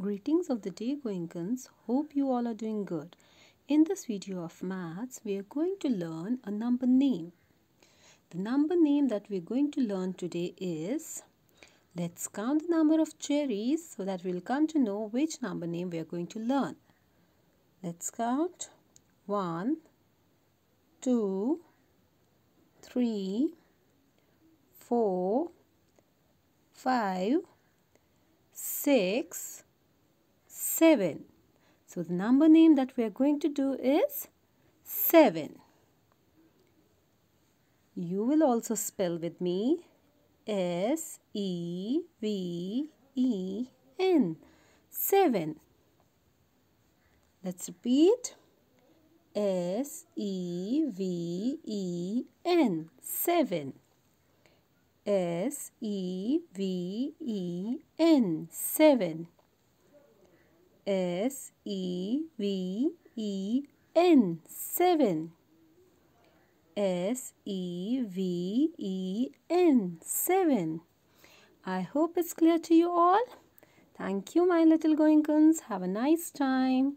Greetings of the day Goinkins. Hope you all are doing good. In this video of maths, we are going to learn a number name. The number name that we are going to learn today is let's count the number of cherries so that we'll come to know which number name we are going to learn. Let's count 1, 2, 3, 4, 5, 6, 7. So the number name that we are going to do is 7. You will also spell with me S E V E N 7. Let's repeat S E V E N 7. S E V E N 7. S E V E N. Seven. S E V E N. Seven. I hope it's clear to you all. Thank you, my little goinkuns. Have a nice time.